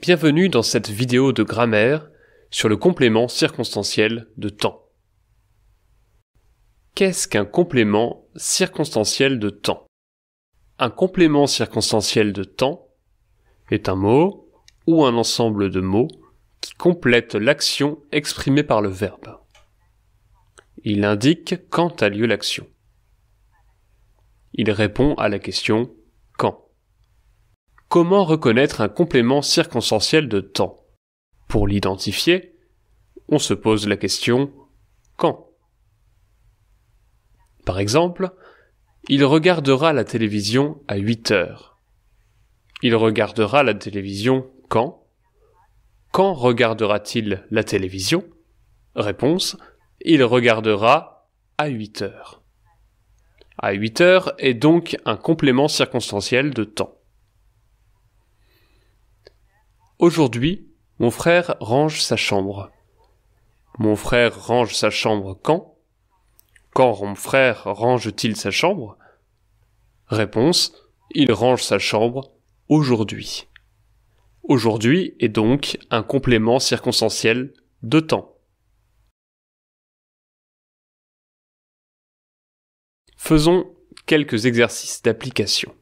Bienvenue dans cette vidéo de grammaire sur le complément circonstanciel de temps. Qu'est-ce qu'un complément circonstanciel de temps Un complément circonstanciel de temps est un mot ou un ensemble de mots qui complète l'action exprimée par le verbe. Il indique quand a lieu l'action. Il répond à la question comment reconnaître un complément circonstanciel de temps Pour l'identifier, on se pose la question quand Par exemple, il regardera la télévision à 8 heures. Il regardera la télévision quand Quand regardera-t-il la télévision Réponse Il regardera à 8 heures. À 8 heures est donc un complément circonstanciel de temps. Aujourd'hui, mon frère range sa chambre. Mon frère range sa chambre quand Quand mon frère range-t-il sa chambre Réponse, il range sa chambre aujourd'hui. Aujourd'hui est donc un complément circonstanciel de temps. Faisons quelques exercices d'application.